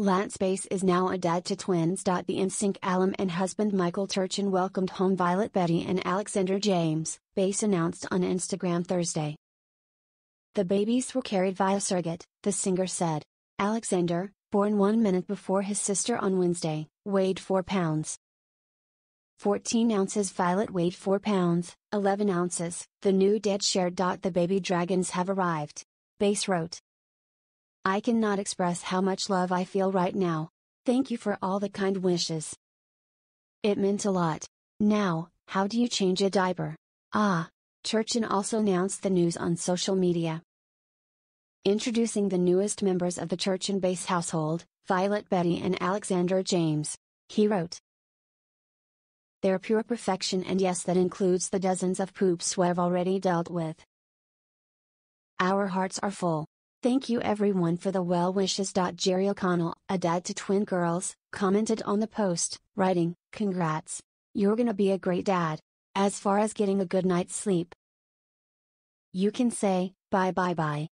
Lance Bass is now a dad to twins. The NSYNC alum and husband Michael Turchin welcomed home Violet Betty and Alexander James, Bass announced on Instagram Thursday. The babies were carried via surrogate, the singer said. Alexander, born one minute before his sister on Wednesday, weighed 4 pounds. 14 ounces Violet weighed 4 pounds, 11 ounces. The new dad shared. The baby dragons have arrived. Bass wrote. I cannot express how much love I feel right now. Thank you for all the kind wishes. It meant a lot. Now, how do you change a diaper? Ah, Churchin also announced the news on social media. Introducing the newest members of the Churchin Base household, Violet Betty and Alexander James, he wrote. They're pure perfection, and yes, that includes the dozens of poops we've already dealt with. Our hearts are full. Thank you everyone for the well wishes. Jerry O'Connell, a dad to twin girls, commented on the post, writing, Congrats! You're gonna be a great dad. As far as getting a good night's sleep, you can say, bye bye bye.